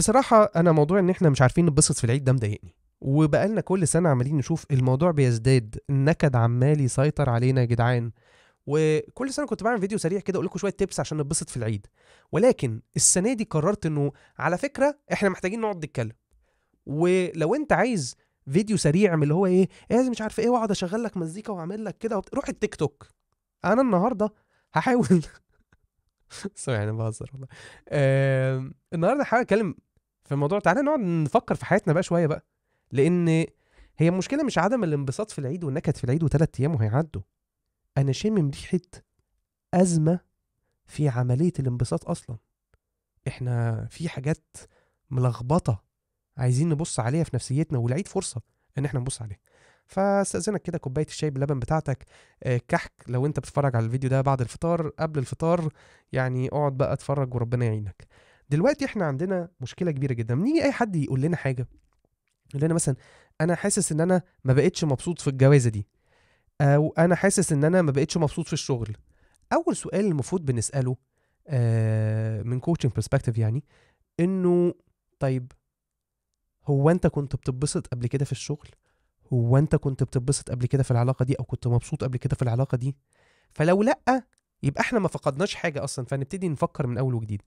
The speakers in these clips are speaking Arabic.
بصراحه انا موضوع ان احنا مش عارفين نتبسط في العيد ده مضايقني وبقالنا كل سنه عمالين نشوف الموضوع بيزداد النكد عمال يسيطر علينا يا جدعان وكل سنه كنت بعمل فيديو سريع كده اقول لكم شويه تيبس عشان نتبسط في العيد ولكن السنه دي قررت انه على فكره احنا محتاجين نقعد نتكلم ولو انت عايز فيديو سريع من اللي هو ايه ايه مش عارف ايه واقعد اشغل لك مزيكا واعمل لك كده روح التيك توك انا النهارده هحاول سوري انا بهزر والله آه... النهارده هحاول اتكلم فالموضوع تعالى نقعد نفكر في حياتنا بقى شويه بقى لان هي المشكله مش عدم الانبساط في العيد والنكد في العيد وثلاث ايام وهيعدوا انا شامم ريحه ازمه في عمليه الانبساط اصلا احنا في حاجات ملخبطه عايزين نبص عليها في نفسيتنا والعيد فرصه ان احنا نبص عليها فاستاذنك كده كوبايه الشاي باللبن بتاعتك آه، كحك لو انت بتتفرج على الفيديو ده بعد الفطار قبل الفطار يعني اقعد بقى اتفرج وربنا يعينك دلوقتي احنا عندنا مشكله كبيره جدا يجي اي حد يقول لنا حاجه يقول لنا مثلا انا حاسس ان انا ما بقتش مبسوط في الجوازه دي او انا حاسس ان انا ما بقتش مبسوط في الشغل اول سؤال المفروض بنساله آه، من كوتشنج برسبكتيف يعني انه طيب هو انت كنت بتتبسط قبل كده في الشغل هو انت كنت بتتبسط قبل كده في العلاقه دي او كنت مبسوط قبل كده في العلاقه دي فلو لا يبقى احنا ما فقدناش حاجه اصلا فنبتدي نفكر من اول وجديد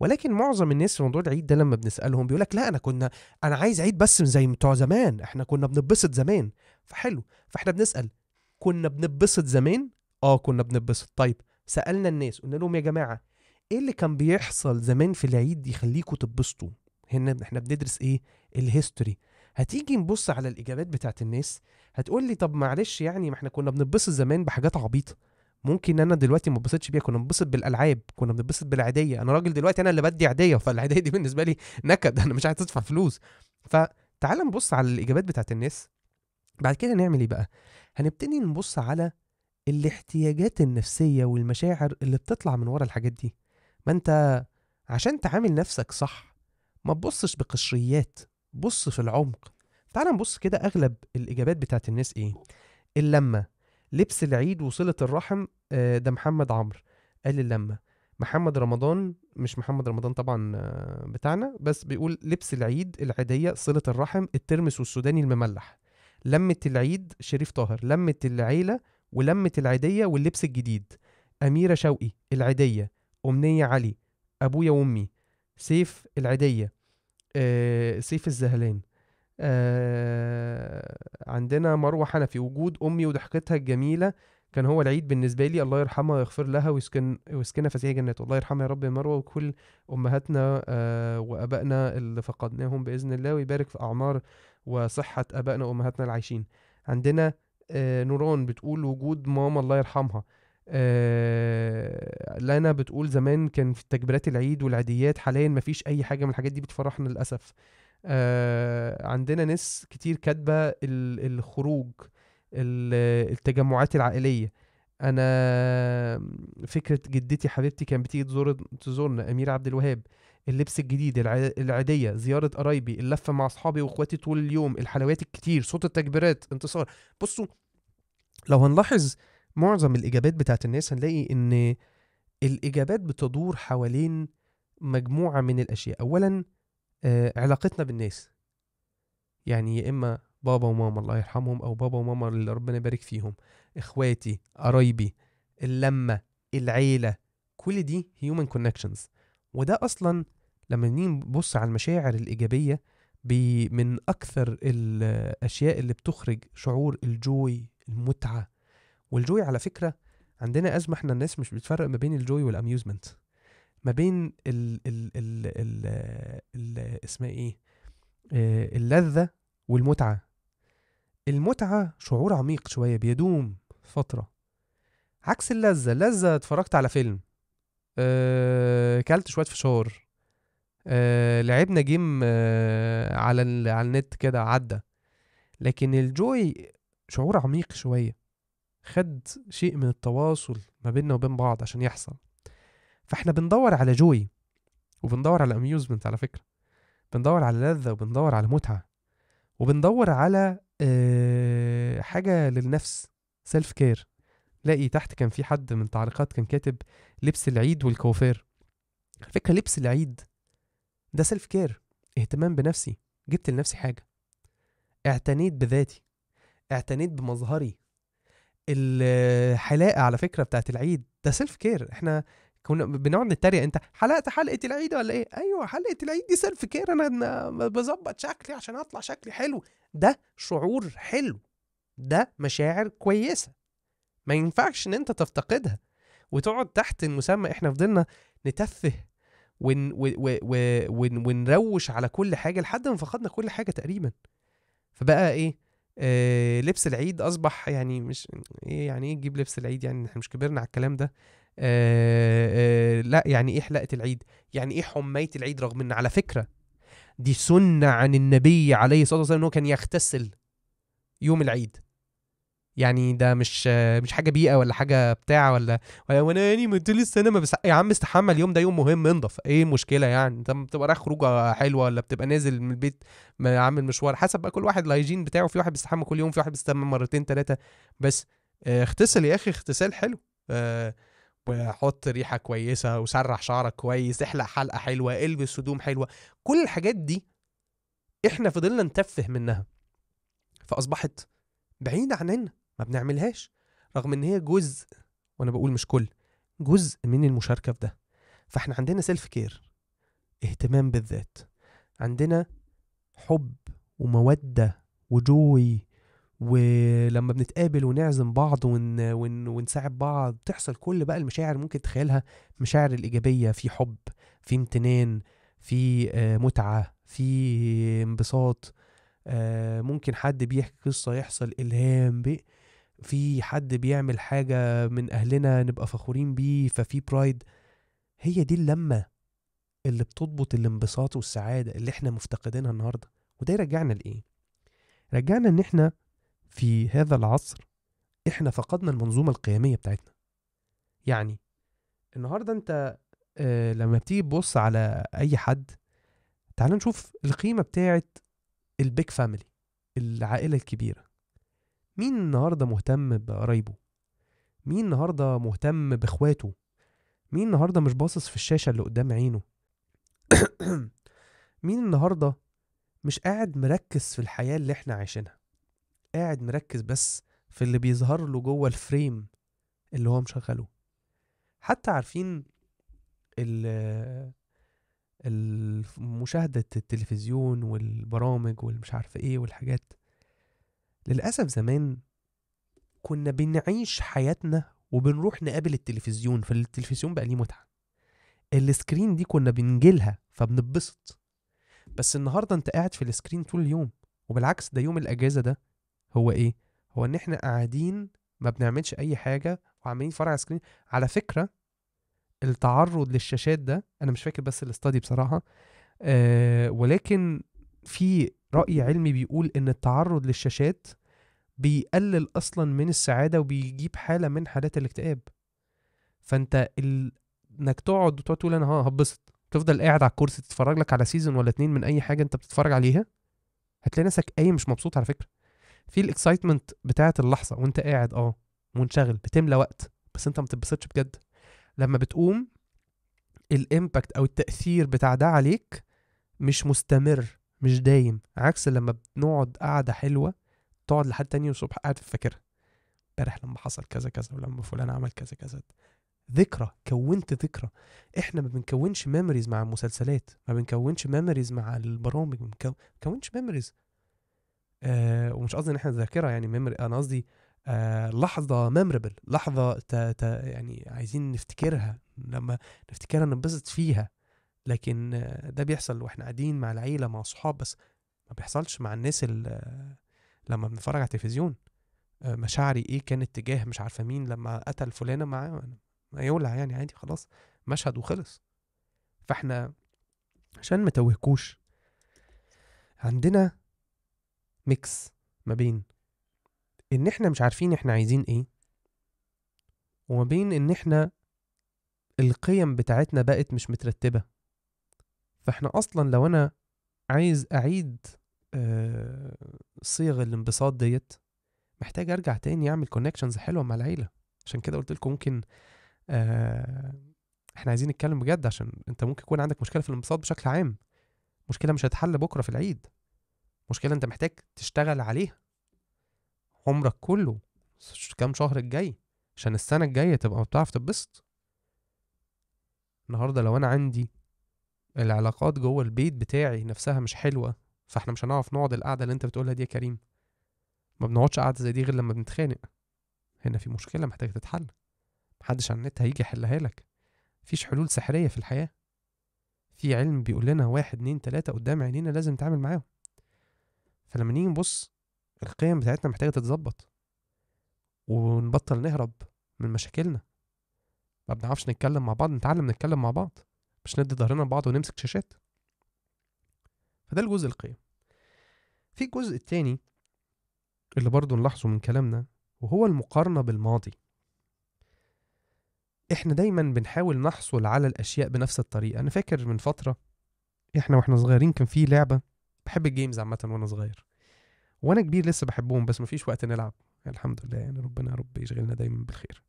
ولكن معظم الناس في موضوع العيد ده لما بنسالهم بيقول لك لا انا كنا انا عايز عيد بس زي بتوع زمان احنا كنا بنتبسط زمان فحلو فاحنا بنسال كنا بنتبسط زمان اه كنا بنتبسط طيب سالنا الناس قلنا لهم يا جماعه ايه اللي كان بيحصل زمان في العيد يخليكم تتبسطوا هنا احنا بندرس ايه الهيستوري هتيجي نبص على الاجابات بتاعت الناس هتقول لي طب معلش يعني ما احنا كنا بنتبسط زمان بحاجات عبيطه ممكن انا دلوقتي ما اتبسطش بيها كنا بنبسط بالالعاب كنا بنبسط بالعاديه انا راجل دلوقتي انا اللي بدي عاديه فالعاديه دي بالنسبه لي نكد انا مش عايز ادفع فلوس فتعال نبص على الاجابات بتاعت الناس بعد كده نعمل ايه بقى هنبتدي نبص على الاحتياجات النفسيه والمشاعر اللي بتطلع من ورا الحاجات دي ما انت عشان تعامل نفسك صح ما تبصش بقشريات بص في العمق تعال نبص كده اغلب الاجابات بتاعت الناس ايه اللمه لبس العيد وصله الرحم آه، ده محمد عمرو قال اللمه محمد رمضان مش محمد رمضان طبعا آه، بتاعنا بس بيقول لبس العيد العيديه صله الرحم الترمس والسوداني المملح لمه العيد شريف طاهر لمه العيله ولمه العيديه واللبس الجديد اميره شوقي العيديه امنيه علي ابويا وامي سيف العيديه آه سيف الزهلان آه عندنا مروه حنفي وجود امي وضحكتها الجميله كان هو العيد بالنسبه لي الله يرحمها ويغفر لها ويسكن ويسكنها فسيح جناته الله يرحمها يا رب يا مروه وكل امهاتنا آه، وابائنا اللي فقدناهم باذن الله ويبارك في اعمار وصحه ابائنا وامهاتنا العايشين عندنا آه، نوران بتقول وجود ماما الله يرحمها آه لنا بتقول زمان كان في تكبيرات العيد والعيديات حاليا مفيش اي حاجه من الحاجات دي بتفرحنا للاسف آه عندنا ناس كتير كاتبه الخروج التجمعات العائليه انا فكره جدتي حبيبتي كانت بتيجي تزور تزورنا امير عبد الوهاب اللبس الجديد العاديه زياره قرايبي اللفه مع اصحابي واخواتي طول اليوم الحلويات الكتير صوت التكبيرات انتصار بصوا لو هنلاحظ معظم الاجابات بتاعت الناس هنلاقي ان الاجابات بتدور حوالين مجموعه من الاشياء اولا آه، علاقتنا بالناس يعني يا اما بابا وماما الله يرحمهم او بابا وماما اللي ربنا يبارك فيهم اخواتي قرايبي اللمه العيله كل دي هيومن كونكشنز وده اصلا لما نيجي نبص على المشاعر الايجابيه بي من اكثر الاشياء اللي بتخرج شعور الجوي المتعه والجوي على فكره عندنا ازمه احنا الناس مش بتفرق ما بين الجوي والاميوزمنت ما بين ال ال ال ال, ال, ال اسمها ايه آه، اللذه والمتعه المتعة شعور عميق شوية بيدوم فترة عكس اللذة اللذة اتفرجت على فيلم أه... كلت شوية فشار أه... لعبنا جيم أه... على ال... على النت كده عدى لكن الجوي شعور عميق شوية خد شيء من التواصل ما بيننا وبين بعض عشان يحصل فاحنا بندور على جوي وبندور على اميوزمنت على فكرة بندور على لذة وبندور على متعة وبندور على آه، حاجه للنفس سيلف كير تلاقي تحت كان في حد من تعليقات كان كاتب لبس العيد والكوافير على فكره لبس العيد ده سيلف كير اهتمام بنفسي جبت لنفسي حاجه اعتنيت بذاتي اعتنيت بمظهري الحلاقه على فكره بتاعت العيد ده سيلف كير احنا كنا بنقعد نتريق انت حلقت حلقه العيد ولا ايه ايوه حلقه العيد دي سيلف كير انا بظبط شكلي عشان اطلع شكلي حلو ده شعور حلو ده مشاعر كويسه ما ينفعش ان انت تفتقدها وتقعد تحت المسمى احنا فضلنا نتفه ون و و ونروش على كل حاجه لحد ما فقدنا كل حاجه تقريبا فبقى ايه آه لبس العيد اصبح يعني مش يعني ايه يعني ايه تجيب لبس العيد يعني احنا مش كبرنا على الكلام ده آه، آه، لا يعني ايه حلقه العيد يعني ايه حميه العيد رغم ان على فكره دي سنه عن النبي عليه الصلاه والسلام ان هو كان يغتسل يوم العيد يعني ده مش مش حاجه بيئه ولا حاجه بتاع ولا وانا يعني طول السنه ما بس يا عم استحمى اليوم ده يوم مهم انضف ايه المشكله يعني انت بتبقى رايح خروجه حلوه ولا بتبقى نازل من البيت عامل مشوار حسب بقى كل واحد الهيجين بتاعه في واحد بيستحمى كل يوم في واحد بيستحمى مرتين ثلاثه بس آه، اغتسل يا اخي اغتسال حلو اه وحط ريحه كويسه وسرح شعرك كويس احلق حلقه حلوه البس هدوم حلوه كل الحاجات دي احنا فضلنا نتفه منها فاصبحت بعيده عننا ما بنعملهاش رغم ان هي جزء وانا بقول مش كل جزء من المشاركه في ده فاحنا عندنا سيلف كير اهتمام بالذات عندنا حب وموده وجوي ولما بنتقابل ونعزم بعض ون... ون... ونساعد بعض تحصل كل بقى المشاعر ممكن تتخيلها مشاعر الإيجابية في حب في امتنان في آه، متعة في آه، انبساط آه، ممكن حد بيحكي قصة يحصل إلهام بي في حد بيعمل حاجة من أهلنا نبقى فخورين بيه ففي برايد هي دي اللمة اللي بتضبط الانبساط والسعادة اللي احنا مفتقدينها النهاردة وده يرجعنا لإيه؟ رجعنا إن احنا في هذا العصر احنا فقدنا المنظومه القيميه بتاعتنا يعني النهارده انت آه، لما بتيجي تبص على اي حد تعال نشوف القيمه بتاعت البيك فاميلي العائله الكبيره مين النهارده مهتم بقرايبه مين النهارده مهتم باخواته مين النهارده مش باصص في الشاشه اللي قدام عينه مين النهارده مش قاعد مركز في الحياه اللي احنا عايشينها قاعد مركز بس في اللي بيظهر له جوه الفريم اللي هو مشغله حتى عارفين مشاهدة التلفزيون والبرامج والمش عارف ايه والحاجات للأسف زمان كنا بنعيش حياتنا وبنروح نقابل التلفزيون فالتلفزيون بقى ليه متعة السكرين دي كنا بنجيلها فبنبسط بس النهاردة انت قاعد في السكرين طول اليوم وبالعكس ده يوم الأجازة ده هو ايه هو ان احنا قاعدين ما بنعملش اي حاجه وعاملين فرع سكرين على فكره التعرض للشاشات ده انا مش فاكر بس الاستادي بصراحه آه ولكن في راي علمي بيقول ان التعرض للشاشات بيقلل اصلا من السعاده وبيجيب حاله من حالات الاكتئاب فانت ال... انك تقعد وتقعد تقول انا هبسط تفضل قاعد على الكرسي تتفرج لك على سيزون ولا اتنين من اي حاجه انت بتتفرج عليها هتلاقي نفسك قايم مش مبسوط على فكره في الاكسايتمنت بتاعت اللحظه وانت قاعد اه منشغل بتملى وقت بس انت ما بتتبسطش بجد لما بتقوم الامباكت او التاثير بتاع ده عليك مش مستمر مش دايم عكس لما بنقعد قعده حلوه تقعد لحد تاني الصبح قاعد فاكرها امبارح لما حصل كذا كذا ولما فلان عمل كذا كذا ذكرى كونت ذكرى احنا ما بنكونش ميموريز مع المسلسلات ما بنكونش ميموريز مع البرامج ما بنكونش ميموريز آه ومش قصدي ان احنا ذاكره يعني ميموري انا قصدي آه لحظه ميموريبل لحظه تا تا يعني عايزين نفتكرها لما نفتكرها ننبسط فيها لكن آه ده بيحصل واحنا قاعدين مع العيله مع الصحاب بس ما بيحصلش مع الناس لما بنتفرج على التلفزيون آه، مشاعري ايه كانت تجاه مش عارفه مين لما قتل فلانه مع ما يولع يعني عادي خلاص مشهد وخلص فاحنا عشان ما توهكوش عندنا ميكس ما بين ان احنا مش عارفين احنا عايزين ايه وما بين ان احنا القيم بتاعتنا بقت مش مترتبة فاحنا اصلا لو انا عايز اعيد آه صيغ الانبساط ديت محتاج ارجع تاني اعمل كونكشنز حلوه مع العيله عشان كده قلت لكم ممكن آه احنا عايزين نتكلم بجد عشان انت ممكن يكون عندك مشكله في الانبساط بشكل عام مشكله مش هتحل بكره في العيد مشكله انت محتاج تشتغل عليها عمرك كله كام شهر الجاي عشان السنه الجايه تبقى بتعرف تتبسط النهارده لو انا عندي العلاقات جوه البيت بتاعي نفسها مش حلوه فاحنا مش هنعرف نقعد القعده اللي انت بتقولها دي يا كريم ما بنقعدش قعده زي دي غير لما بنتخانق هنا في مشكله محتاجه تتحل محدش على النت هيجي يحلها لك مفيش حلول سحريه في الحياه في علم بيقول لنا واحد اتنين تلاته قدام عينينا لازم نتعامل معاهم فلما نيجي نبص القيم بتاعتنا محتاجة تتظبط ونبطل نهرب من مشاكلنا ما بنعرفش نتكلم مع بعض نتعلم نتكلم مع بعض مش ندي ظهرنا لبعض ونمسك شاشات فده الجزء القيم في الجزء التاني اللي برضه نلاحظه من كلامنا وهو المقارنة بالماضي احنا دايما بنحاول نحصل على الاشياء بنفس الطريقة انا فاكر من فترة احنا واحنا صغيرين كان في لعبة بحب الجيمز عامه وانا صغير وانا كبير لسه بحبهم بس مفيش وقت نلعب الحمد لله يعني ربنا يا رب يشغلنا دايما بالخير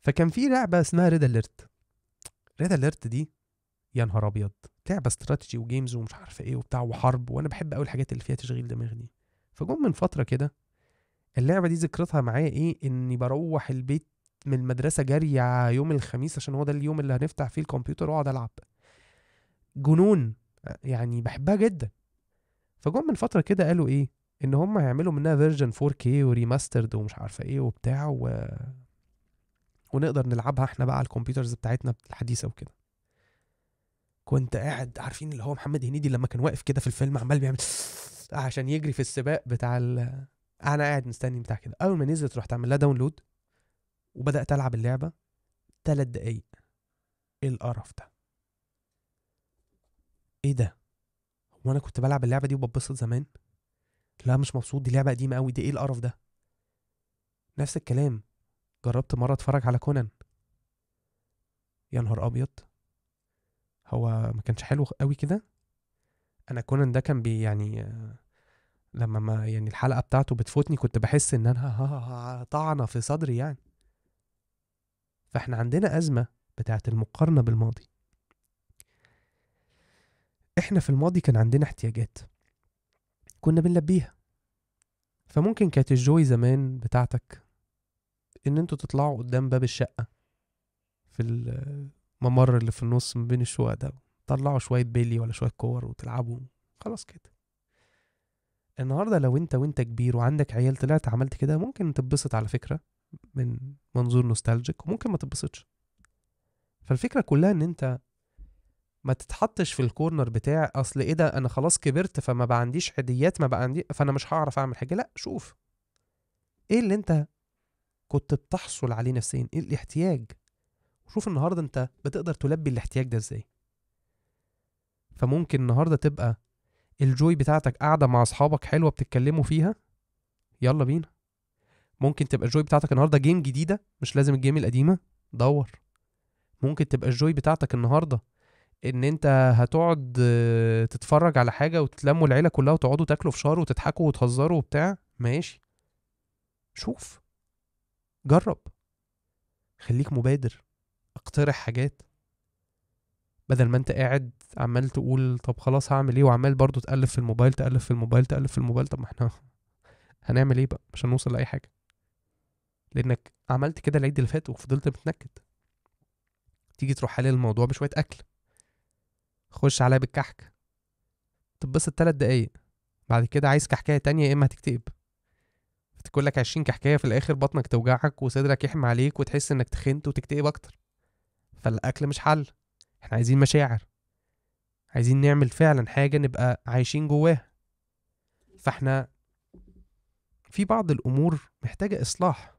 فكان في لعبه اسمها ريد اليرت ريد اليرت دي يا نهار ابيض لعبه استراتيجي وجيمز ومش عارف ايه وبتاع وحرب وانا بحب قوي الحاجات اللي فيها تشغيل دماغ دي فجم من فتره كده اللعبه دي ذكرتها معايا ايه اني بروح البيت من المدرسه جري يوم الخميس عشان هو ده اليوم اللي هنفتح فيه الكمبيوتر واقعد العب جنون يعني بحبها جدا فجم من فتره كده قالوا ايه ان هم هيعملوا منها فيرجن 4K وريماسترد ومش عارفه ايه وبتاع و... ونقدر نلعبها احنا بقى على الكمبيوترز بتاعتنا الحديثه وكده كنت قاعد عارفين اللي هو محمد هنيدي لما كان واقف كده في الفيلم عمال بيعمل عشان يجري في السباق بتاع ال... انا قاعد مستني بتاع كده اول ما نزلت رحت عامل لها داونلود وبدات العب اللعبه ثلاث دقايق إيه القرف ده ايه ده هو انا كنت بلعب اللعبه دي وببسط زمان لا مش مبسوط دي لعبه قديمه قوي دي ايه القرف ده نفس الكلام جربت مره اتفرج على كونان يا نهار ابيض هو ما كانش حلو قوي كده انا كونان ده كان بي يعني لما ما يعني الحلقه بتاعته بتفوتني كنت بحس ان انا طعنه في صدري يعني فاحنا عندنا ازمه بتاعه المقارنه بالماضي احنا في الماضي كان عندنا احتياجات كنا بنلبيها فممكن كانت الجوي زمان بتاعتك ان انتوا تطلعوا قدام باب الشقة في الممر اللي في النص ما بين الشقق ده طلعوا شوية بيلي ولا شوية كور وتلعبوا خلاص كده النهارده لو انت وانت كبير وعندك عيال طلعت عملت كده ممكن تتبسط على فكرة من منظور نوستالجيك وممكن ما تتبسطش فالفكرة كلها ان انت ما تتحطش في الكورنر بتاع اصل ايه ده انا خلاص كبرت فما بقى عنديش حديات ما بقى عندي فانا مش هعرف اعمل حاجه لا شوف ايه اللي انت كنت بتحصل عليه نفسيا ايه الاحتياج وشوف النهارده انت بتقدر تلبي الاحتياج ده ازاي فممكن النهارده تبقى الجوي بتاعتك قاعده مع اصحابك حلوه بتتكلموا فيها يلا بينا ممكن تبقى الجوي بتاعتك النهارده جيم جديده مش لازم الجيم القديمه دور ممكن تبقى الجوي بتاعتك النهارده ان انت هتقعد تتفرج على حاجه وتتلموا العيله كلها وتقعدوا تاكلوا فشار وتضحكوا وتهزروا وبتاع ماشي شوف جرب خليك مبادر اقترح حاجات بدل ما انت قاعد عمال تقول طب خلاص هعمل ايه وعمال برضو تقلب في الموبايل تقلب في الموبايل تقلب في الموبايل طب ما احنا هنعمل ايه بقى مش هنوصل لاي حاجه لانك عملت كده العيد اللي فات وفضلت متنكد تيجي تروح حلل الموضوع بشويه اكل خش عليا بالكحك تتبسط تلات دقايق بعد كده عايز كحكايه تانية يا اما هتكتئب تقول لك عشرين كحكايه في الاخر بطنك توجعك وصدرك يحمى عليك وتحس انك تخنت وتكتئب اكتر فالاكل مش حل احنا عايزين مشاعر عايزين نعمل فعلا حاجه نبقى عايشين جواها فاحنا في بعض الامور محتاجه اصلاح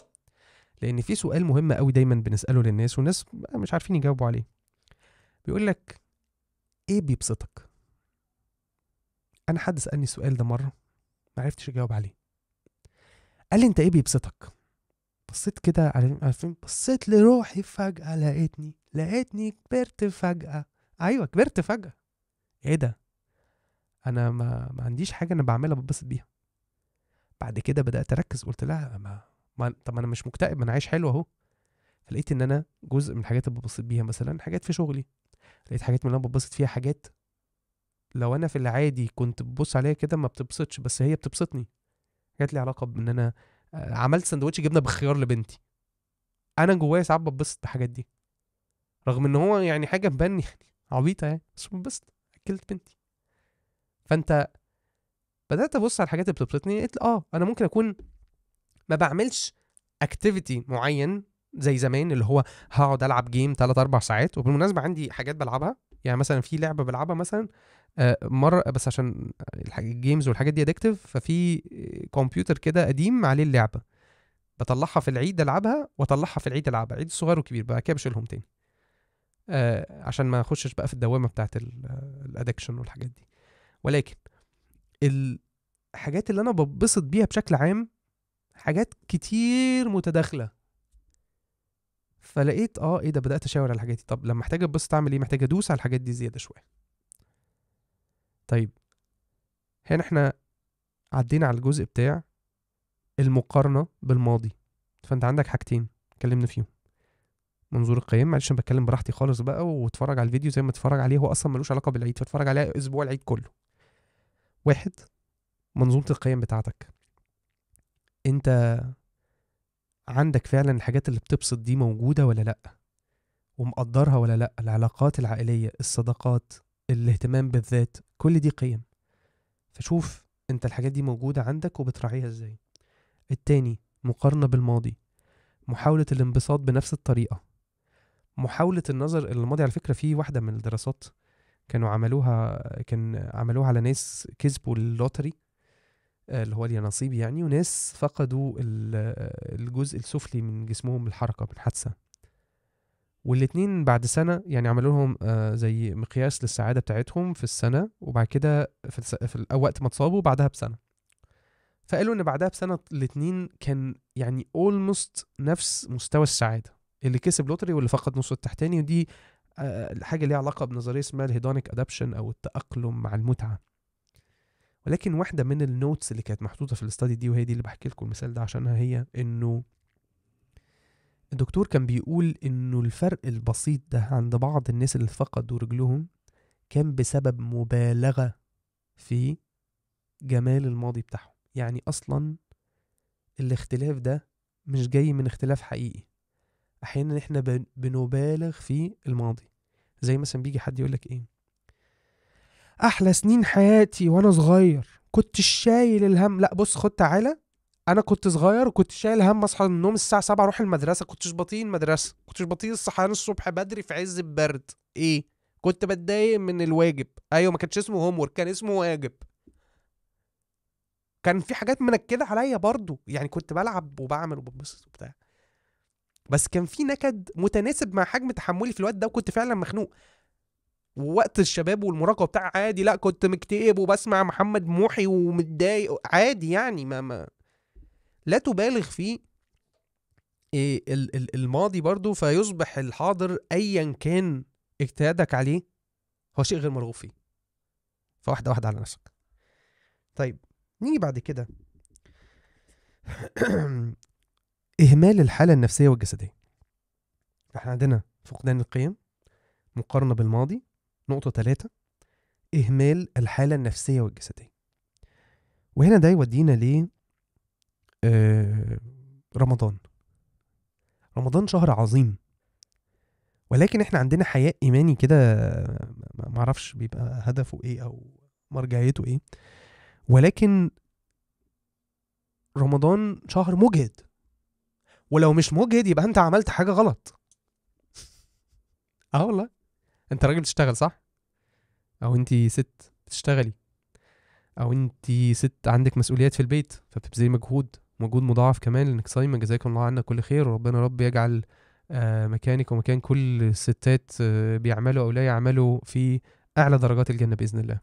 لان في سؤال مهم قوي دايما بنساله للناس والناس مش عارفين يجاوبوا عليه بيقول لك ايه بيبسطك انا حد سالني السؤال ده مره ما عرفتش اجاوب عليه قال لي انت ايه بيبسطك بصيت كده على عارفين بصيت لروحي فجاه لقيتني لقيتني كبرت فجاه ايوه كبرت فجاه ايه ده انا ما, ما عنديش حاجه انا بعملها ببسط بيها بعد كده بدات اركز قلت لها ما, ما طب انا مش مكتئب انا عايش حلو اهو فلقيت ان انا جزء من الحاجات اللي ببسط بيها مثلا حاجات في شغلي لقيت حاجات من اللي انا بتبسط فيها حاجات لو انا في العادي كنت ببص عليها كده ما بتبسطش بس هي بتبسطني جات لي علاقه بان انا آه، عملت سندوتش جبنه بالخيار لبنتي انا جوايا ساعات بتبسط بالحاجات دي رغم ان هو يعني حاجه مبني يعني عبيطه يعني بس بتبسط اكلت بنتي فانت بدات ابص على الحاجات اللي بتبسطني لقيت اه انا ممكن اكون ما بعملش اكتيفيتي معين زي زمان اللي هو هقعد العب جيم 3 4 ساعات وبالمناسبه عندي حاجات بلعبها يعني مثلا في لعبه بلعبها مثلا آه، مره بس عشان الجيمز والحاجات دي ادكتيف ففي كمبيوتر كده قديم عليه اللعبه بطلعها في العيد العبها واطلعها في العيد العبها عيد صغير وكبير بقى كده بشيلهم تاني آه عشان ما اخشش بقى في الدوامه بتاعت الادكشن والحاجات دي ولكن الحاجات اللي انا ببسط بيها بشكل عام حاجات كتير متداخله فلقيت اه ايه ده بدات اشاور على الحاجات دي طب لما محتاج اتبسط اعمل ايه محتاج ادوس على الحاجات دي زياده شويه طيب هنا احنا عدينا على الجزء بتاع المقارنه بالماضي فانت عندك حاجتين اتكلمنا فيهم منظور القيم معلش انا بتكلم براحتي خالص بقى واتفرج على الفيديو زي ما اتفرج عليه هو اصلا ملوش علاقه بالعيد فاتفرج عليه اسبوع العيد كله واحد منظومه القيم بتاعتك انت عندك فعلا الحاجات اللي بتبسط دي موجودة ولا لأ ومقدرها ولا لأ العلاقات العائلية الصداقات الاهتمام بالذات كل دي قيم فشوف انت الحاجات دي موجودة عندك وبتراعيها ازاي التاني مقارنة بالماضي محاولة الانبساط بنفس الطريقة محاولة النظر الماضي على فكرة في واحدة من الدراسات كانوا عملوها كان عملوها على ناس كسبوا اللوتري آه، اللي هو اليانصيب يعني وناس فقدوا آه، الجزء السفلي من جسمهم الحركة من حادثة والاتنين بعد سنة يعني عملوا لهم آه، زي مقياس للسعادة بتاعتهم في السنة وبعد كده في, في وقت ما اتصابوا بعدها بسنة فقالوا ان بعدها بسنة الاتنين كان يعني اولموست نفس مستوى السعادة اللي كسب لوتري واللي فقد نصه التحتاني ودي حاجة ليها علاقة بنظرية اسمها الهيدونيك ادابشن او التأقلم مع المتعة ولكن واحده من النوتس اللي كانت محطوطه في الاستادي دي وهي دي اللي بحكي لكم المثال ده عشانها هي انه الدكتور كان بيقول انه الفرق البسيط ده عند بعض الناس اللي فقدوا رجلهم كان بسبب مبالغه في جمال الماضي بتاعهم يعني اصلا الاختلاف ده مش جاي من اختلاف حقيقي احيانا احنا بنبالغ في الماضي زي مثلا بيجي حد يقولك ايه احلى سنين حياتي وانا صغير كنت شايل الهم لا بص خد تعالى انا كنت صغير وكنت شايل هم اصحى من النوم الساعه 7 اروح المدرسه كنتش بطين المدرسه كنتش بطين الصحيان الصبح بدري في عز البرد ايه كنت بتضايق من الواجب ايوه ما كانش اسمه هوم كان اسمه واجب كان في حاجات منكده عليا برضو يعني كنت بلعب وبعمل وببسط وبتاع بس كان في نكد متناسب مع حجم تحملي في الوقت ده وكنت فعلا مخنوق ووقت الشباب والمراقبه بتاع عادي لا كنت مكتئب وبسمع محمد محي ومتضايق عادي يعني ما, ما لا تبالغ في إيه الماضي برضو فيصبح الحاضر ايا كان اجتهادك عليه هو شيء غير مرغوب فيه فواحده واحده على نفسك طيب نيجي بعد كده اهمال الحاله النفسيه والجسديه احنا عندنا فقدان القيم مقارنه بالماضي نقطة ثلاثة إهمال الحالة النفسية والجسدية وهنا ده يودينا ليه آه رمضان رمضان شهر عظيم ولكن احنا عندنا حياء ايماني كده معرفش بيبقى هدفه ايه او مرجعيته ايه ولكن رمضان شهر مجهد ولو مش مجهد يبقى انت عملت حاجه غلط اه والله انت راجل بتشتغل صح او انت ست بتشتغلي او انت ست عندك مسؤوليات في البيت فبتبذلي مجهود مجهود مضاعف كمان لانك صايمه جزاكم الله عنا كل خير وربنا رب يجعل آه، مكانك ومكان كل الستات آه، بيعملوا او لا يعملوا في اعلى درجات الجنه باذن الله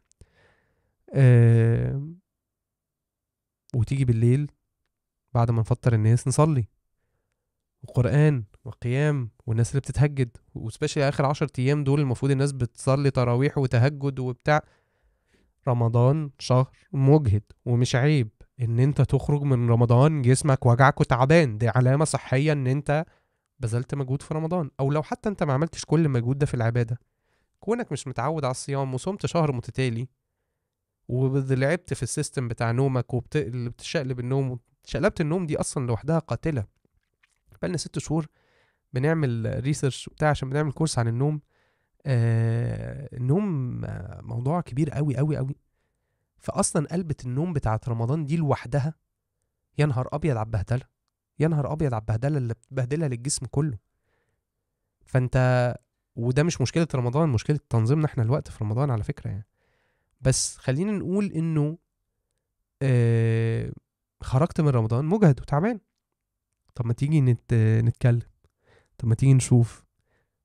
آه، وتيجي بالليل بعد ما نفطر الناس نصلي القرآن وقيام والناس اللي بتتهجد وسبيشالي اخر 10 ايام دول المفروض الناس بتصلي تراويح وتهجد وبتاع رمضان شهر مجهد ومش عيب ان انت تخرج من رمضان جسمك وجعك وتعبان دي علامه صحيه ان انت بذلت مجهود في رمضان او لو حتى انت ما عملتش كل المجهود ده في العباده كونك مش متعود على الصيام وصمت شهر متتالي ولعبت في السيستم بتاع نومك وبتقلب النوم شقلبت النوم دي اصلا لوحدها قاتله بقالنا ست شهور بنعمل ريسيرش وبتاع عشان بنعمل كورس عن النوم آه النوم موضوع كبير قوي قوي قوي فاصلا قلبة النوم بتاعت رمضان دي لوحدها يا نهار ابيض على البهدله يا نهار ابيض على البهدله اللي بتبهدلها للجسم كله فانت وده مش مشكله رمضان مشكله تنظيمنا احنا الوقت في رمضان على فكره يعني بس خلينا نقول انه آه خرجت من رمضان مجهد وتعبان طب ما تيجي نت... نتكلم طب ما تيجي نشوف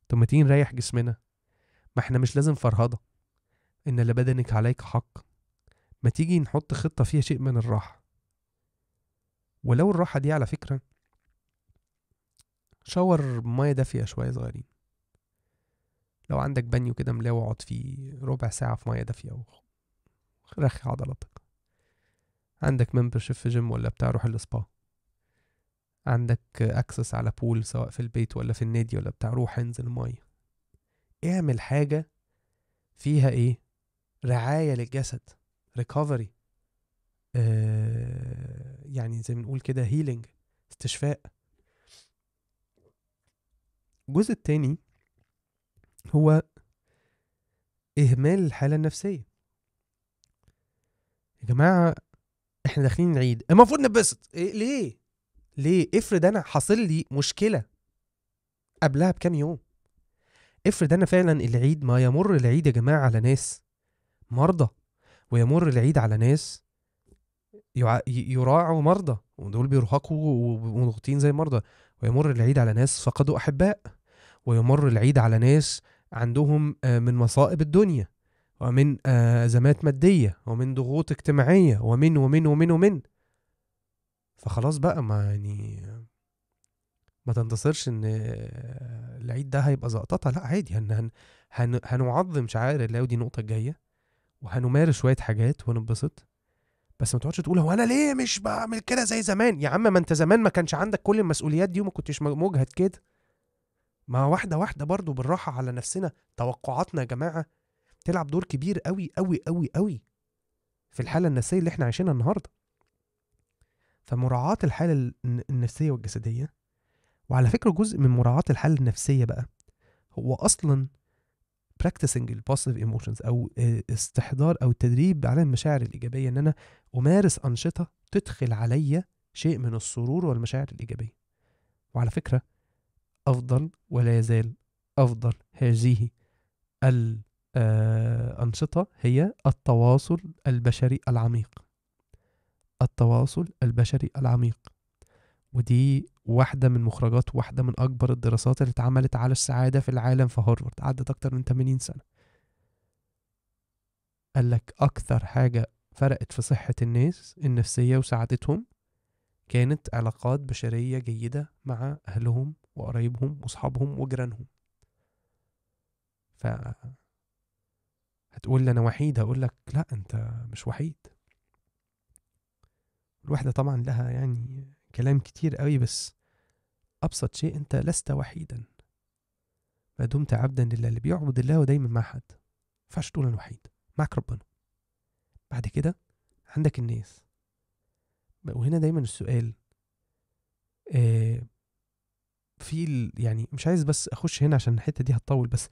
طب ما تيجي نريح جسمنا ما احنا مش لازم فرهضة إن لبدنك عليك حق ما تيجي نحط خطة فيها شيء من الراحة ولو الراحة دي على فكرة شاور مية دافية شوية صغيرين لو عندك بانيو كده ملاوي اقعد فيه ربع ساعة في مية دافية رخي عضلاتك عندك ممبرشيب في جيم ولا بتاع روح السبا عندك اكسس على بول سواء في البيت ولا في النادي ولا بتاع روح انزل ميه اعمل حاجه فيها ايه رعايه للجسد ريكفري آه يعني زي ما نقول كده هيلينج استشفاء الجزء التاني هو اهمال الحاله النفسيه يا جماعه احنا داخلين العيد المفروض نبسط إيه ليه ليه افرض انا حاصل لي مشكله قبلها بكام يوم افرض انا فعلا العيد ما يمر العيد يا جماعه على ناس مرضى ويمر العيد على ناس يراعوا مرضى ودول بيرهقوا ومضغوطين زي مرضى ويمر العيد على ناس فقدوا احباء ويمر العيد على ناس عندهم آه، من مصائب الدنيا ومن آه، ازمات ماديه ومن ضغوط اجتماعيه ومن ومن ومن ومن, ومن. فخلاص بقى ما يعني ما تنتصرش ان العيد ده هيبقى زقططه لا عادي هن هن هن هنعظم شعائر الله ودي النقطه الجايه وهنمارس شويه حاجات وننبسط بس ما تقعدش تقول هو انا ليه مش بعمل كده زي زمان يا عم ما انت زمان ما كانش عندك كل المسؤوليات دي وما كنتش مجهد كده ما واحده واحده برضو بالراحه على نفسنا توقعاتنا يا جماعه تلعب دور كبير قوي قوي قوي قوي في الحاله النفسيه اللي احنا عايشينها النهارده فمراعاة الحالة النفسية والجسدية وعلى فكرة جزء من مراعاة الحالة النفسية بقى هو أصلا practicing ال positive emotions أو آه، استحضار أو التدريب على المشاعر الإيجابية إن أنا أمارس أنشطة تدخل عليا شيء من السرور والمشاعر الإيجابية وعلى فكرة أفضل ولا يزال أفضل هذه الأنشطة آه، هي التواصل البشري العميق التواصل البشري العميق ودي واحدة من مخرجات واحدة من أكبر الدراسات اللي اتعملت على السعادة في العالم في هارفارد عدت أكتر من 80 سنة قال لك أكثر حاجة فرقت في صحة الناس النفسية وسعادتهم كانت علاقات بشرية جيدة مع أهلهم وقرايبهم وصحابهم وجيرانهم ف هتقول لي أنا وحيد هقول لك لأ أنت مش وحيد الوحدة طبعا لها يعني كلام كتير قوي بس أبسط شيء أنت لست وحيدا ما دمت عبدا لله اللي بيعبد الله ودايما مع حد ينفعش تقول أنا وحيد معك ربنا بعد كده عندك الناس وهنا دايما السؤال آه في يعني مش عايز بس اخش هنا عشان الحته دي هتطول بس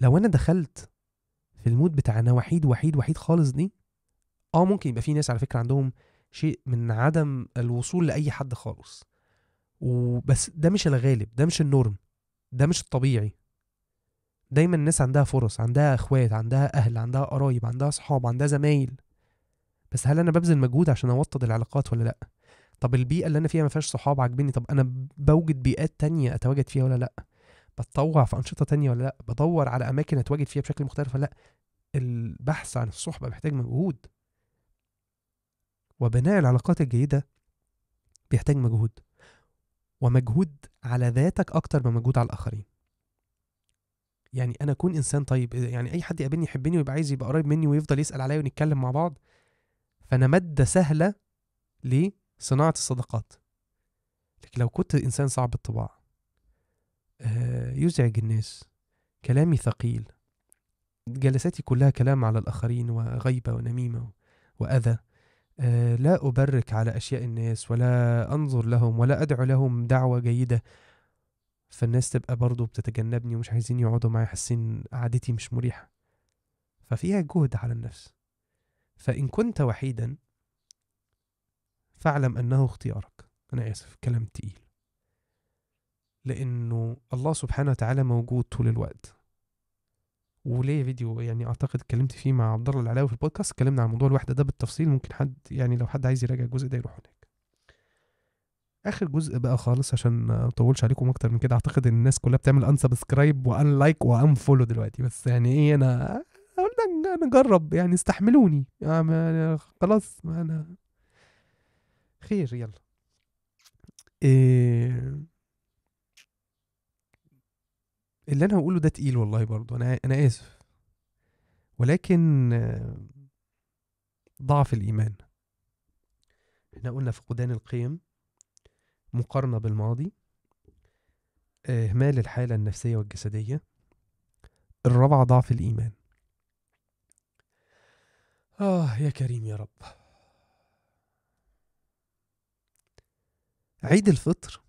لو انا دخلت في المود بتاع انا وحيد وحيد وحيد خالص دي اه ممكن يبقى في ناس على فكره عندهم شيء من عدم الوصول لاي حد خالص وبس ده مش الغالب ده مش النورم ده مش الطبيعي دايما الناس عندها فرص عندها اخوات عندها اهل عندها قرايب عندها صحاب عندها زمايل بس هل انا ببذل مجهود عشان اوطد العلاقات ولا لا طب البيئه اللي انا فيها ما فيهاش صحاب عاجبني طب انا بوجد بيئات تانية اتواجد فيها ولا لا بتطوع في انشطه تانية ولا لا بدور على اماكن اتواجد فيها بشكل مختلف ولا لا البحث عن الصحبه محتاج مجهود وبناء العلاقات الجيدة بيحتاج مجهود ومجهود على ذاتك أكتر من مجهود على الآخرين يعني أنا أكون إنسان طيب يعني أي حد يقابلني يحبني ويبقى عايز يبقى قريب مني ويفضل يسأل عليا ونتكلم مع بعض فأنا مادة سهلة لصناعة الصداقات لكن لو كنت إنسان صعب الطباع آه، يزعج الناس كلامي ثقيل جلساتي كلها كلام على الآخرين وغيبة ونميمة وأذى آه، لا أبرك على أشياء الناس ولا أنظر لهم ولا أدعو لهم دعوة جيدة فالناس تبقى برضه بتتجنبني ومش عايزين يقعدوا معايا حاسين قعدتي مش مريحة ففيها جهد على النفس فإن كنت وحيدا فاعلم أنه اختيارك أنا آسف كلام تقيل لأنه الله سبحانه وتعالى موجود طول الوقت وليا فيديو يعني اعتقد اتكلمت فيه مع عبد الله العلاوي في البودكاست اتكلمنا عن موضوع الوحده ده بالتفصيل ممكن حد يعني لو حد عايز يراجع الجزء ده يروح هناك اخر جزء بقى خالص عشان ما اطولش عليكم اكتر من كده اعتقد ان الناس كلها بتعمل ان سبسكرايب وان لايك وان فولو دلوقتي بس يعني ايه انا قلنا نجرب يعني استحملوني يعني خلاص انا خير يلا إيه اللي انا هقوله ده تقيل والله برضو انا انا اسف ولكن ضعف الايمان احنا قلنا فقدان القيم مقارنه بالماضي اهمال الحاله النفسيه والجسديه الرابعه ضعف الايمان اه يا كريم يا رب عيد الفطر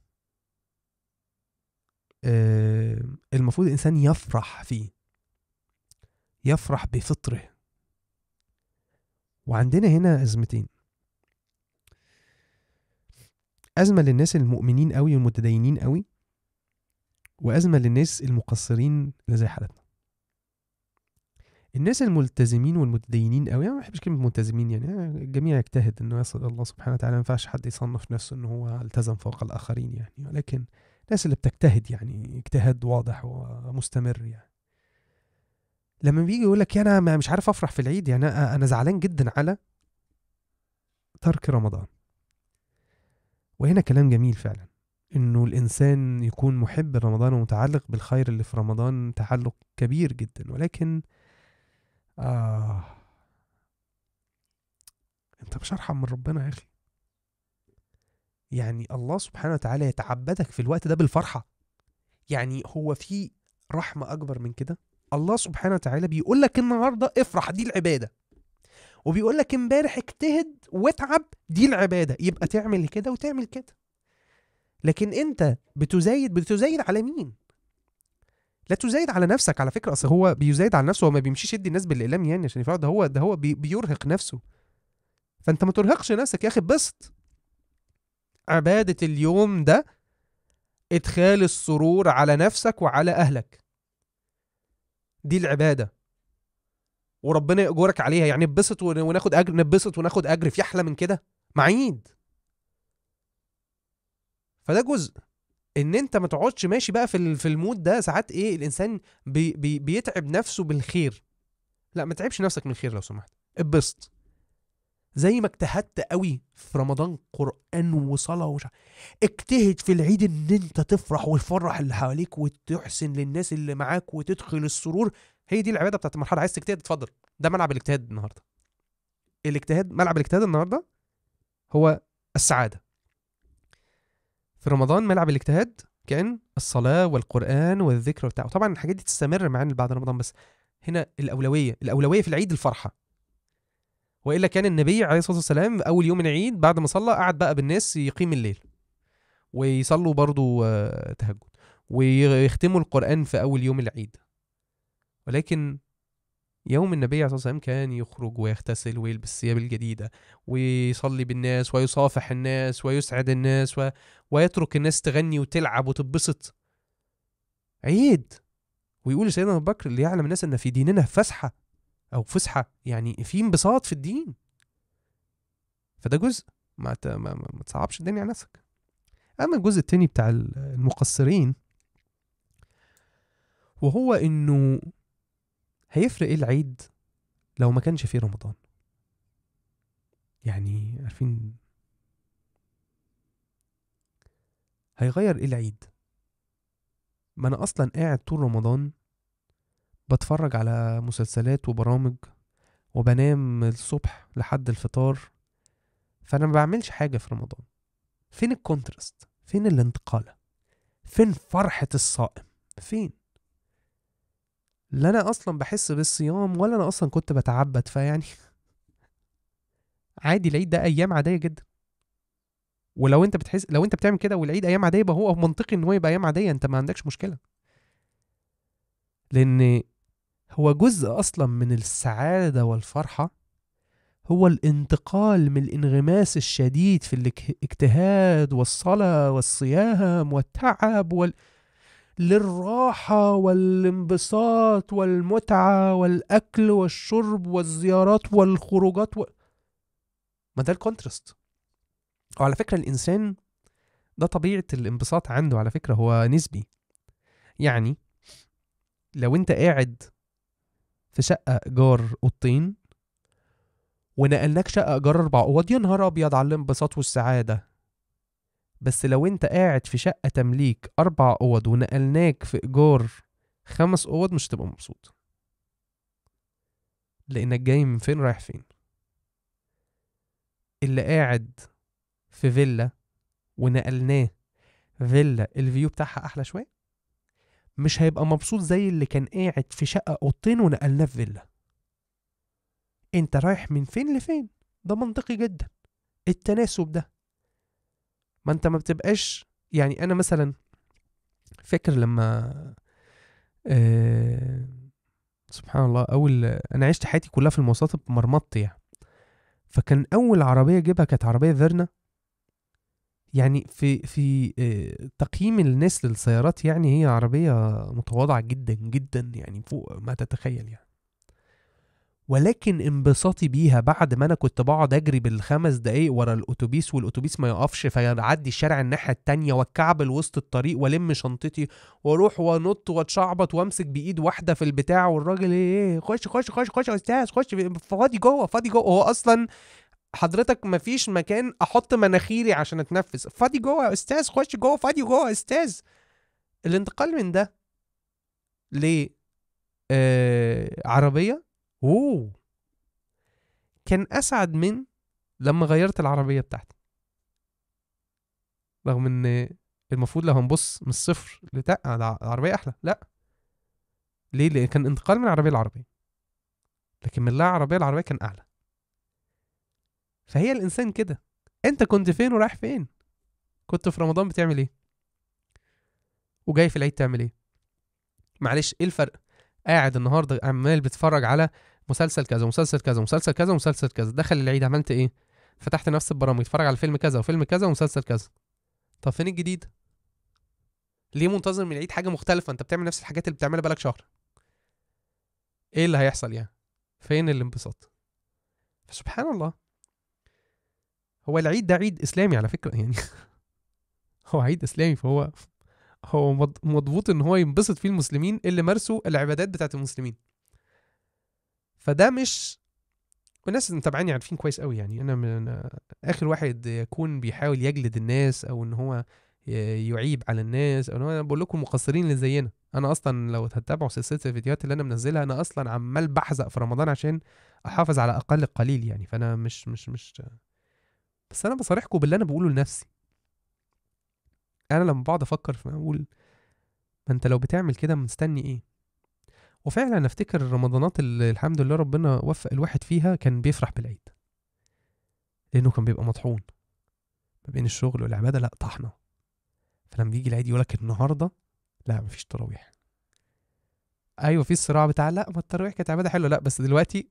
آه، المفروض الإنسان يفرح فيه يفرح بفطره وعندنا هنا أزمتين أزمة للناس المؤمنين قوي والمتدينين قوي وأزمة للناس المقصرين اللي زي حالتنا الناس الملتزمين والمتدينين قوي انا ما بحبش كلمه ملتزمين يعني الجميع يجتهد انه يصل الله سبحانه وتعالى ما ينفعش حد يصنف نفسه ان هو التزم فوق الاخرين يعني ولكن الناس اللي بتجتهد يعني اجتهاد واضح ومستمر يعني لما بيجي يقول لك انا مش عارف افرح في العيد يعني انا زعلان جدا على ترك رمضان وهنا كلام جميل فعلا انه الانسان يكون محب لرمضان ومتعلق بالخير اللي في رمضان تعلق كبير جدا ولكن آه انت مش ارحم من ربنا يا اخي يعني الله سبحانه وتعالى يتعبدك في الوقت ده بالفرحة يعني هو في رحمة أكبر من كده الله سبحانه وتعالى بيقول لك النهاردة افرح دي العبادة وبيقول لك امبارح اجتهد واتعب دي العبادة يبقى تعمل كده وتعمل كده لكن انت بتزايد بتزايد على مين لا تزايد على نفسك على فكره اصل هو بيزايد على نفسه هو ما بيمشيش يدي الناس بالاقلام يعني عشان يفرح ده هو ده هو بيرهق نفسه فانت ما ترهقش نفسك يا اخي بسط عبادة اليوم ده إدخال السرور على نفسك وعلى أهلك دي العبادة وربنا يأجرك عليها يعني نبسط وناخد أجر نبسط وناخد أجر في أحلى من كده معيد فده جزء ان انت ما تقعدش ماشي بقى في في المود ده ساعات ايه الانسان بي بي بيتعب نفسه بالخير لا ما تعبش نفسك من الخير لو سمحت اتبسط زي ما اجتهدت قوي في رمضان قران وصلاه وش اجتهد في العيد ان انت تفرح وتفرح اللي حواليك وتحسن للناس اللي معاك وتدخل السرور هي دي العباده بتاعت المرحله عايز تجتهد اتفضل ده ملعب الاجتهاد النهارده الاجتهاد ملعب الاجتهاد النهارده هو السعاده في رمضان ملعب الاجتهاد كان الصلاه والقران والذكر وبتاع طبعا الحاجات دي تستمر معانا بعد رمضان بس هنا الاولويه الاولويه في العيد الفرحه والا كان النبي عليه الصلاه والسلام اول يوم العيد بعد ما صلى قعد بقى بالناس يقيم الليل ويصلوا برضو آه، تهجد ويختموا القران في اول يوم العيد ولكن يوم النبي عليه الصلاه والسلام كان يخرج ويغتسل ويلبس الثياب الجديده ويصلي بالناس ويصافح الناس ويسعد الناس و... ويترك الناس تغني وتلعب وتتبسط عيد ويقول سيدنا ابو بكر ليعلم الناس ان في ديننا فسحه او فسحه يعني في انبساط في الدين فده جزء ما ما, ما تصعبش الدنيا على نفسك اما الجزء التاني بتاع المقصرين وهو انه هيفرق ايه العيد لو ما كانش فيه رمضان يعني عارفين هيغير ايه العيد ما انا اصلا قاعد طول رمضان بتفرج على مسلسلات وبرامج وبنام الصبح لحد الفطار فانا ما بعملش حاجه في رمضان فين الكونتراست فين الانتقاله فين فرحه الصائم فين لا انا اصلا بحس بالصيام ولا انا اصلا كنت بتعبد فيعني عادي العيد ده ايام عاديه جدا ولو انت بتحس لو انت بتعمل كده والعيد ايام عاديه يبقى هو منطقي ان هو يبقى ايام عاديه انت ما عندكش مشكله لان هو جزء أصلا من السعادة والفرحة هو الانتقال من الانغماس الشديد في الاجتهاد والصلاة والصيام والتعب وال... للراحة والانبساط والمتعة والأكل والشرب والزيارات والخروجات و... ما ده الكونترست وعلى فكرة الإنسان ده طبيعة الانبساط عنده على فكرة هو نسبي يعني لو أنت قاعد في شقه ايجار اوضتين ونقلناك شقه ايجار اربع اوض يا نهار ابيض على الانبساط والسعاده بس لو انت قاعد في شقه تمليك اربع اوض ونقلناك في ايجار خمس اوض مش هتبقى مبسوط لانك جاي من فين رايح فين اللي قاعد في فيلا ونقلناه فيلا الفيو بتاعها احلى شويه مش هيبقى مبسوط زي اللي كان قاعد في شقة أوضتين ونقلناه في فيلا أنت رايح من فين لفين ده منطقي جدا التناسب ده ما أنت ما بتبقاش يعني أنا مثلا فاكر لما آه سبحان الله أول أنا عشت حياتي كلها في المواصلات بمرمطتي يعني فكان أول عربية أجيبها كانت عربية فيرنا يعني في في آه، تقييم الناس للسيارات يعني هي عربية متواضعة جدا جدا يعني فوق ما تتخيل يعني ولكن انبساطي بيها بعد ما انا كنت بقعد اجري بالخمس دقايق ورا الاتوبيس والاتوبيس ما يقفش فيعدي الشارع الناحيه التانية والكعبل وسط الطريق والم شنطتي واروح وانط واتشعبط وامسك بايد واحده في البتاع والراجل ايه خش خش خش خش يا استاذ خش فاضي جوه فاضي جوه هو اصلا حضرتك مفيش مكان احط مناخيري عشان اتنفس فاضي جوه يا استاذ خش جوه فاضي جوه يا استاذ الانتقال من ده ل آه عربيه اوه كان اسعد من لما غيرت العربيه بتاعتي رغم ان المفروض لو هنبص من الصفر لتا آه، العربيه احلى لا ليه لان كان انتقال من عربيه لعربيه لكن من لا عربيه لعربيه كان اعلى فهي الانسان كده انت كنت فين ورايح فين كنت في رمضان بتعمل ايه وجاي في العيد تعمل ايه معلش ايه الفرق قاعد النهارده عمال بتتفرج على مسلسل كذا مسلسل كذا مسلسل كذا مسلسل كذا دخل العيد عملت ايه فتحت نفس البرامج اتفرج على فيلم كذا وفيلم كذا ومسلسل كذا طب فين الجديد ليه منتظر من العيد حاجه مختلفه انت بتعمل نفس الحاجات اللي بتعملها بقالك شهر ايه اللي هيحصل يعني فين الانبساط فسبحان الله هو العيد ده عيد اسلامي على فكره يعني هو عيد اسلامي فهو هو مضبوط ان هو ينبسط فيه المسلمين اللي مارسوا العبادات بتاعت المسلمين فده مش والناس اللي متابعيني عارفين كويس قوي يعني انا من اخر واحد يكون بيحاول يجلد الناس او ان هو يعيب على الناس او انا بقول لكم مقصرين اللي زينا انا اصلا لو هتتابعوا سلسله الفيديوهات اللي انا منزلها انا اصلا عمال بحزق في رمضان عشان احافظ على اقل القليل يعني فانا مش مش مش بس انا بصارحكم باللي انا بقوله لنفسي انا لما بقعد افكر في اقول ما انت لو بتعمل كده مستني ايه وفعلا افتكر رمضانات اللي الحمد لله ربنا وفق الواحد فيها كان بيفرح بالعيد لانه كان بيبقى مطحون ما بين الشغل والعباده لا طحنه فلما بيجي العيد يقولك النهارده لا مفيش تراويح ايوه في الصراع بتاع لا ما التراويح كانت عباده حلوه لا بس دلوقتي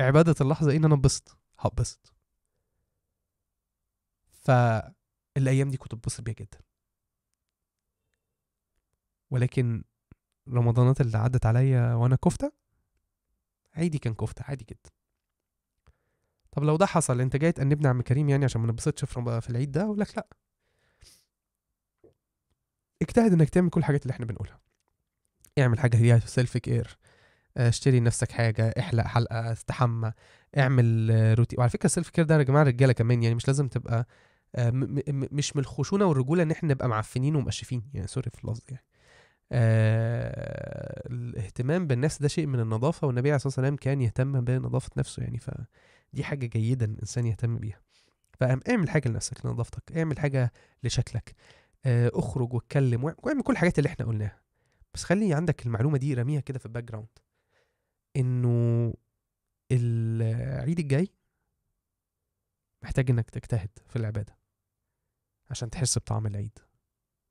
عباده اللحظه ايه ان انا اتبسط هتبسط فالايام دي كنت بتبسط بيها جدا ولكن رمضانات اللي عدت عليا وانا كفته عيدي كان كفته عادي جدا طب لو ده حصل انت جاي تأنبني عم كريم يعني عشان ما نبسطش في, في العيد ده اقول لك لا اجتهد انك تعمل كل الحاجات اللي احنا بنقولها اعمل حاجه هديه سيلف كير اشتري لنفسك حاجه احلق حلقه استحمى اعمل روتين وعلى فكره السيلف كير ده يا جماعه رجاله كمان يعني مش لازم تبقى آه، مش من الخشونه والرجوله ان احنا نبقى معفنين ومقشفين يعني سوري في اللفظ يعني آه الاهتمام بالناس ده شيء من النظافه والنبي عليه الصلاه والسلام كان يهتم بنظافه نفسه يعني فدي حاجه جيده الانسان يهتم بيها فاعمل حاجه لنفسك لنظافتك اعمل حاجه لشكلك آه اخرج واتكلم واعمل كل الحاجات اللي احنا قلناها بس خلي عندك المعلومه دي رميها كده في الباك جراوند انه العيد الجاي محتاج انك تجتهد في العباده عشان تحس بطعم العيد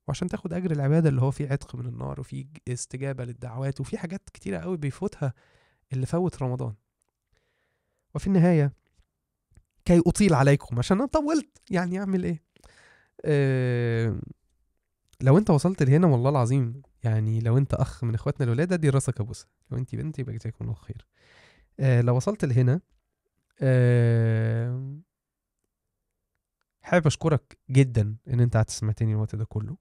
وعشان تاخد اجر العباده اللي هو فيه عتق من النار وفيه استجابه للدعوات وفي حاجات كتيره قوي بيفوتها اللي فوت رمضان وفي النهايه كي اطيل عليكم عشان انا طولت يعني اعمل ايه أه لو انت وصلت لهنا والله العظيم يعني لو انت اخ من اخواتنا الولادة دي راسك ابوسه لو انت بنت يبقى جزاكم الله خير أه لو وصلت لهنا أه حابب اشكرك جدا ان انت قعدت سمعتني الوقت ده كله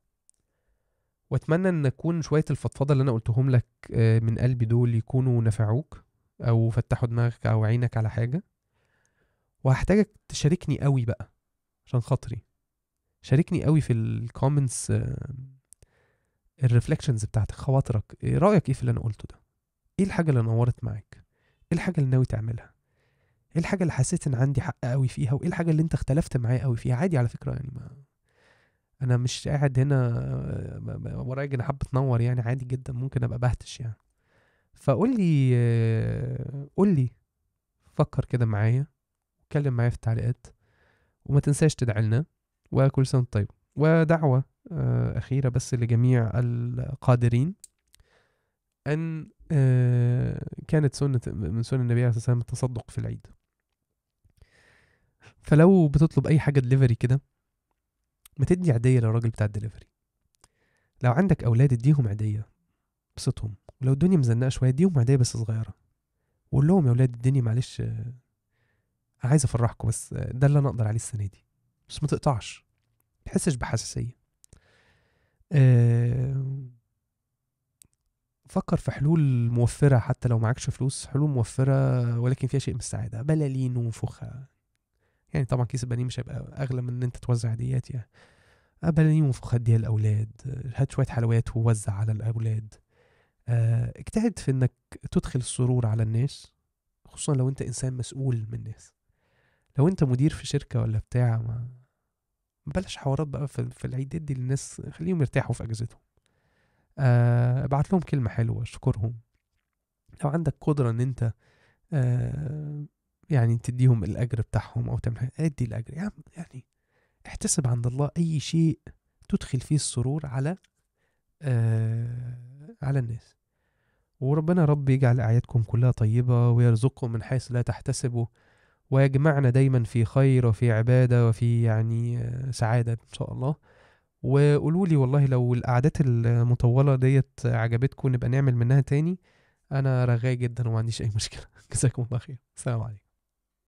واتمنى ان اكون شويه الفضفضه اللي انا قلتهم لك آه، من قلبي دول يكونوا نفعوك او فتحوا دماغك او عينك على حاجه وهحتاجك تشاركني قوي بقى عشان خاطري شاركني قوي في الكومنتس آه، الريفلكشنز بتاعتك خواطرك ايه رايك ايه في اللي انا قلته ده ايه الحاجه اللي نورت معاك ايه الحاجه اللي ناوي تعملها ايه الحاجه اللي حسيت ان عندي حق قوي فيها وايه الحاجه اللي انت اختلفت معايا قوي فيها عادي على فكره يعني ما انا مش قاعد هنا آه، ورايا جناحات بتنور يعني عادي جدا ممكن ابقى بهتش يعني فقول لي آه، قول لي فكر كده معايا اتكلم معايا في التعليقات وما تنساش تدعي لنا وكل سنه طيب ودعوه آه، اخيره بس لجميع القادرين ان كانت سنه من سنن النبي عليه الصلاه والسلام التصدق في العيد فلو بتطلب اي حاجه دليفري كده ما تدي عيديه للراجل بتاع الدليفري لو عندك اولاد اديهم عيديه ابسطهم ولو الدنيا مزنقه شويه اديهم عيديه بس صغيره وقول لهم يا اولاد الدنيا معلش عايز افرحكم بس ده اللي انا اقدر عليه السنه دي بس ما تقطعش تحسش بحساسيه أه فكر في حلول موفرة حتى لو معكش فلوس حلول موفرة ولكن فيها شيء من السعادة بلالين ونفخة يعني طبعا كيس البانيه مش هيبقى اغلى من ان انت توزع هديات يعني آه، بانيه وفخ دي الاولاد هات شويه حلويات ووزع على الاولاد آه، اجتهد في انك تدخل السرور على الناس خصوصا لو انت انسان مسؤول من الناس لو انت مدير في شركه ولا بتاع ما بلاش حوارات بقى في العيد دي للناس خليهم يرتاحوا في اجازتهم آه، ابعت لهم كلمه حلوه اشكرهم لو عندك قدره ان انت يعني تديهم الاجر بتاعهم او تعمل حاجه ادي الاجر يعني, يعني احتسب عند الله اي شيء تدخل فيه السرور على آه على الناس وربنا رب يجعل اعيادكم كلها طيبه ويرزقكم من حيث لا تحتسبوا ويجمعنا دايما في خير وفي عباده وفي يعني آه، سعاده ان شاء الله وقولوا لي والله لو القعدات المطوله ديت عجبتكم نبقى نعمل منها تاني انا رغاي جدا وما عنديش اي مشكله جزاكم الله خير السلام عليكم